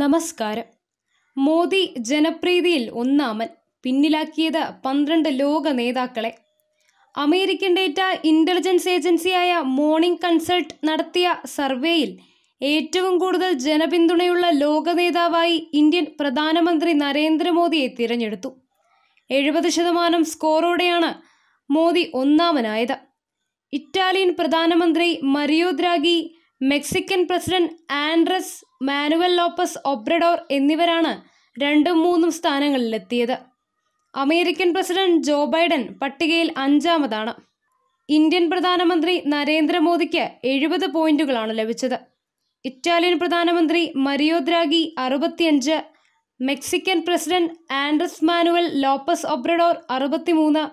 നമസ്കാരം മോദി ജനപ്രീതിയിൽ ഒന്നാമൻ പിന്നിലാക്കിയത് പന്ത്രണ്ട് ലോക നേതാക്കളെ അമേരിക്കൻ ഡേറ്റ ഇൻ്റലിജൻസ് ഏജൻസിയായ മോർണിംഗ് കൺസൾട്ട് നടത്തിയ സർവേയിൽ ഏറ്റവും കൂടുതൽ ജനപിന്തുണയുള്ള ലോക നേതാവായി ഇന്ത്യൻ പ്രധാനമന്ത്രി നരേന്ദ്രമോദിയെ തിരഞ്ഞെടുത്തു എഴുപത് ശതമാനം സ്കോറോടെയാണ് മോദി ഒന്നാമനായത് ഇറ്റാലിയൻ പ്രധാനമന്ത്രി Mario Draghi Mexican president Andres Manuel Lopez Obrador എന്നിവരാണ് രണ്ടും മൂന്നും സ്ഥാനങ്ങളിലെത്തിയത് അമേരിക്കൻ പ്രസിഡന്റ് ജോ ബൈഡൻ പട്ടികയിൽ അഞ്ചാമതാണ് ഇന്ത്യൻ പ്രധാനമന്ത്രി നരേന്ദ്രമോദിക്ക് എഴുപത് പോയിന്റുകളാണ് ലഭിച്ചത് ഇറ്റാലിയൻ പ്രധാനമന്ത്രി മരിയോ ദ്രാഗി അറുപത്തിയഞ്ച് Mexican president Andres Manuel Lopez Obrador അറുപത്തിമൂന്ന്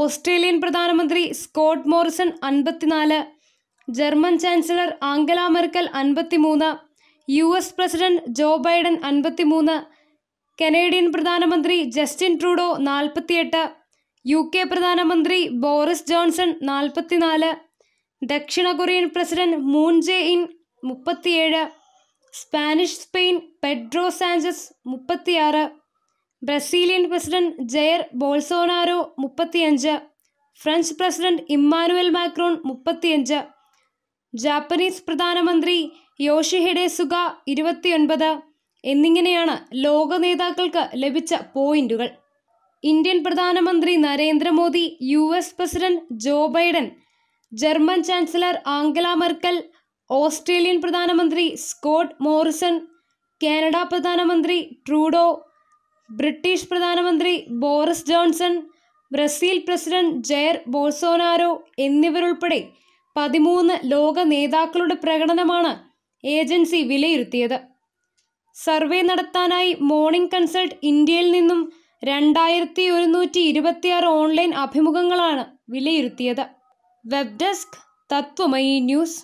ഓസ്ട്രേലിയൻ പ്രധാനമന്ത്രി സ്കോട്ട് മോറിസൺ അൻപത്തിനാല് ജർമ്മൻ ചാൻസലർ ആംഗല മെർക്കൽ അൻപത്തിമൂന്ന് U S president Joe Biden അൻപത്തിമൂന്ന് കനേഡിയൻ പ്രധാനമന്ത്രി ജസ്റ്റിൻ ട്രൂഡോ നാൽപ്പത്തിയെട്ട് യു കെ പ്രധാനമന്ത്രി ബോറിസ് ജോൺസൺ നാൽപ്പത്തിനാല് ദക്ഷിണ Korean president Moon Jae in മുപ്പത്തിയേഴ് സ്പാനിഷ് സ്പെയിൻ പെഡ്രോ സാഞ്ചസ് മുപ്പത്തിയാറ് ബ്രസീലിയൻ പ്രസിഡന്റ് ജയർ ബോൾസോനാരോ മുപ്പത്തിയഞ്ച് ഫ്രഞ്ച് പ്രസിഡന്റ് ഇമ്മാനുവൽ മാക്രോൺ മുപ്പത്തിയഞ്ച് ജാപ്പനീസ് പ്രധാനമന്ത്രി യോഷിഹിഡെ സുഗ ഇരുപത്തിയൊൻപത് എന്നിങ്ങനെയാണ് ലോക നേതാക്കൾക്ക് ലഭിച്ച പോയിന്റുകൾ ഇന്ത്യൻ പ്രധാനമന്ത്രി Narendra Modi U S president Joe Biden German chancellor Angela Merkel Australian പ്രധാനമന്ത്രി സ്കോട്ട് മോറിസൺ കാനഡ പ്രധാനമന്ത്രി ട്രൂഡോ ബ്രിട്ടീഷ് പ്രധാനമന്ത്രി Boris Johnson Brazil president Jair Bolsonaro എന്നിവരുൾപ്പെടെ പതിമൂന്ന് ലോക നേതാക്കളുടെ പ്രകടനമാണ് ഏജൻസി വിലയിരുത്തിയത് സർവേ നടത്താനായി മോർണിംഗ് കൺസൾട്ട് ഇന്ത്യയിൽ നിന്നും രണ്ടായിരത്തി ഒരുന്നൂറ്റി ഇരുപത്തിയാറ് ഓൺലൈൻ അഭിമുഖങ്ങളാണ് വിലയിരുത്തിയത് വെബ് ഡെസ്ക് തത്വമയി ന്യൂസ്